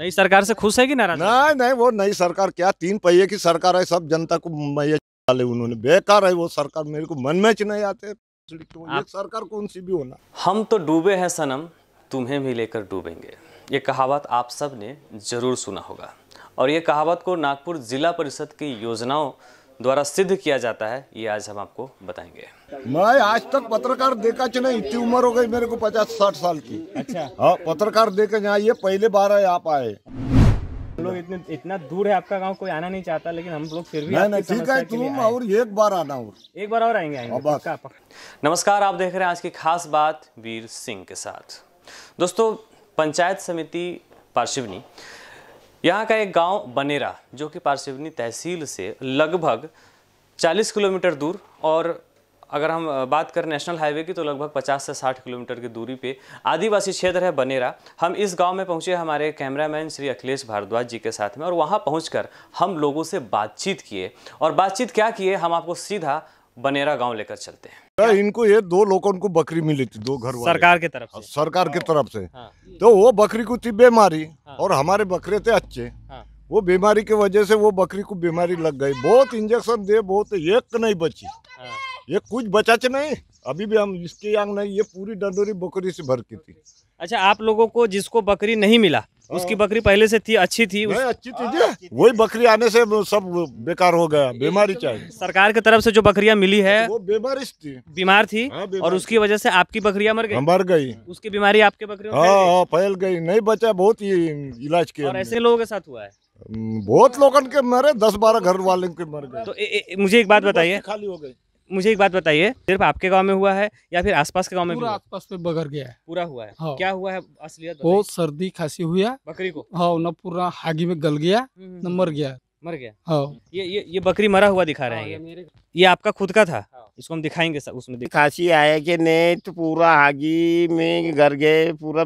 नई सरकार से खुश है कि नाराज नहीं नहीं वो नई सरकार क्या तीन पहिए की सरकार है सब जनता को मैया उन्होंने बेकार है वो सरकार मेरे को मन में नहीं आते तो आप... सरकार कौन सी भी होना हम तो डूबे हैं सनम तुम्हें भी लेकर डूबेंगे ये कहावत आप सब ने जरूर सुना होगा और ये कहावत को नागपुर जिला परिषद की योजनाओं द्वारा सिद्ध किया जाता है ये आज हम आपको बताएंगे मैं आज तक पत्रकार देखा च नहीं इतनी उम्र हो गई मेरे को पचास साठ साल की अच्छा हाँ पत्रकार देखे यहाँ ये पहले बार है आप आए लोग इतने इतना दूर है आपका गांव कोई आना नहीं चाहता लेकिन हम लोग फिर भी नहीं नहीं ठीक है तुम और एक बार आना और एक बार और आएंगे आएंगे नमस्कार आप देख रहे हैं आज की खास बात वीर सिंह के साथ दोस्तों पंचायत समिति पार्शिवनी यहाँ का एक गांव बनेरा जो कि पारसिवनी तहसील से लगभग 40 किलोमीटर दूर और अगर हम बात करें नेशनल हाईवे की तो लगभग 50 से 60 किलोमीटर की दूरी पे आदिवासी क्षेत्र है बनेरा हम इस गांव में पहुंचे हमारे कैमरामैन श्री अखिलेश भारद्वाज जी के साथ में और वहां पहुंचकर हम लोगों से बातचीत किए और बातचीत क्या किए हम आपको सीधा बनेरा गाँव लेकर चलते हैं हाँ, क्या? इनको ये दो लोगों को बकरी मिली थी दो घर सरकार के तरफ हाँ, से। सरकार के हाँ, तरफ से हाँ। तो वो बकरी को थी बीमारी हाँ। और हमारे बकरे थे अच्छे हाँ। वो बीमारी की वजह से वो बकरी को बीमारी लग गई बहुत इंजेक्शन दे बहुत एक नहीं बची ये कुछ बचा च नहीं अभी भी हम इसके यांग नहीं ये पूरी डंडोरी बकरी से भर की थी अच्छा आप लोगों को जिसको बकरी नहीं मिला उसकी बकरी पहले से थी अच्छी थी उस... हाँ, अच्छी थी वही बकरी आने से सब बेकार हो गया बीमारी तो चाहिए सरकार की तरफ से जो बकरियां मिली है वो बीमारी थी बीमार थी हाँ, और उसकी वजह से आपकी बकरियां मर गई मर गई उसकी बीमारी आपके बकरी हाँ, फैल गई नहीं बचा बहुत ही इलाज किया ऐसे लोगों के साथ हुआ है हम्म, बहुत लोग के मरे दस बारह घर वाले के मर गए तो मुझे एक बात बताइए खाली हो गई मुझे एक बात बताइए सिर्फ आपके गांव में हुआ है या फिर आसपास के गांव में पूरा आसपास में बगर गया है पूरा हुआ है हाँ। क्या हुआ है असलियत वो सर्दी खांसी हुआ बकरी को हाँ न पूरा हागी में गल गया हम्म, हम्म, न हम्म। मर गया मर गया हाँ ये ये ये बकरी मरा हुआ दिखा रहे हैं हाँ, ये आपका खुद का था हाँ। इसको हम दिखाएंगे उसमें खांसी आया कि नहीं तो पूरा हागी में गर गए पूरा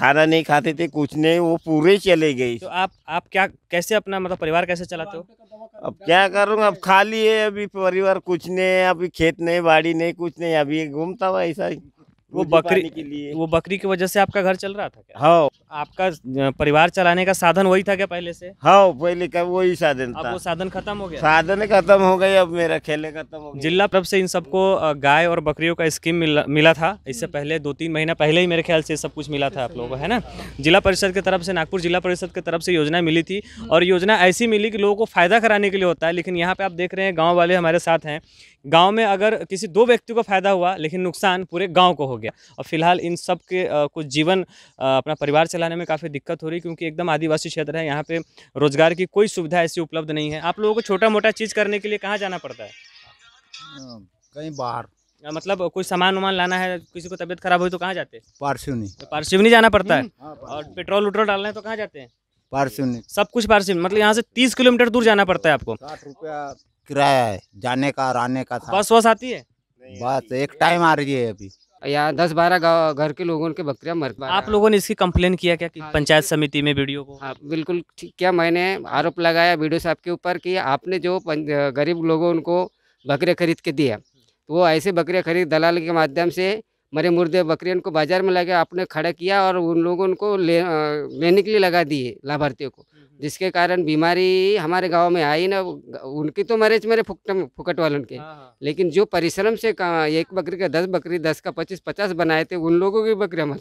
खाना नहीं खाते थे कुछ नहीं वो पूरे चले गए तो आप आप क्या कैसे अपना मतलब परिवार कैसे चलाते हो अब क्या करूँगा अब खाली है अभी परिवार कुछ नहीं अभी खेत नहीं बाड़ी नहीं कुछ नहीं अभी घूमता हुआ ऐसा ही वो बकरी के लिए वो बकरी की वजह से आपका घर चल रहा था हाँ आपका परिवार चलाने का साधन वही था क्या पहले से हाँ पहले का वही साधन था अब वो साधन खत्म हो गया साधन खत्म हो गए अब मेरा खेले खत्म हो गया जिला तरफ से इन सबको गाय और बकरियों का स्कीम मिला, मिला था इससे हम्म। पहले दो तीन महीना पहले ही मेरे ख्याल से सब कुछ मिला था आप लोगों को है ना जिला परिषद की तरफ से नागपुर जिला परिषद की तरफ से योजना मिली थी हम्म। और योजना ऐसी मिली कि लोगों को फायदा कराने के लिए होता है लेकिन यहाँ पे आप देख रहे हैं गाँव वाले हमारे साथ हैं गाँव में अगर किसी दो व्यक्ति को फायदा हुआ लेकिन नुकसान पूरे गाँव को हो गया और फिलहाल इन सब के कुछ जीवन अपना परिवार चला चलाने में काफ़ी दिक्कत हो रही क्योंकि एकदम आदिवासी क्षेत्र है यहाँ पे रोज़गार की कोई सुविधा ऐसी उपलब्ध नहीं है आप लोगों को छोटा मोटा चीज़ करने के लिए कहाँ जाना पड़ता है हाँ, कहीं बाहर हाँ, मतलब कोई सामान वामान लाना है किसी को तबीयत खराब हुई तो कहाँ जाते हैं पारसिवनी तो पारसिवनी जाना पड़ता है हाँ, और पेट्रोल उट्रोल डालना है तो कहाँ जाते हैं पारसिवनी सब कुछ पारसिवनी मतलब यहाँ से तीस किलोमीटर दूर जाना पड़ता है आपको साठ रुपया किराया है जाने का और आने का बस वस आती है बस एक टाइम आ रही है अभी या दस बारह घर के लोगों के बकरिया मर आप लोगों ने इसकी कंप्लेन किया क्या कि हाँ, पंचायत समिति में वीडियो को आप हाँ, बिल्कुल ठीक क्या मैंने आरोप लगाया वीडियो साहब के ऊपर कि आपने जो गरीब लोगों उनको बकरे खरीद के दिया तो वो ऐसे बकरे खरीद दलाल के माध्यम से मरे मुर्दे बकरे उनको बाजार में लगे आपने खड़ा किया और उन लोगों को ले लेने के लिए लगा दिए लाभार्थियों को जिसके कारण बीमारी हमारे गांव में आई ना उनकी तो मरे मेरे फुकट फुकट वालों के हाँ, हाँ। लेकिन जो परिश्रम से एक बकरी का दस बकरी दस का पच्चीस पचास बनाए थे उन लोगों की बकरी मर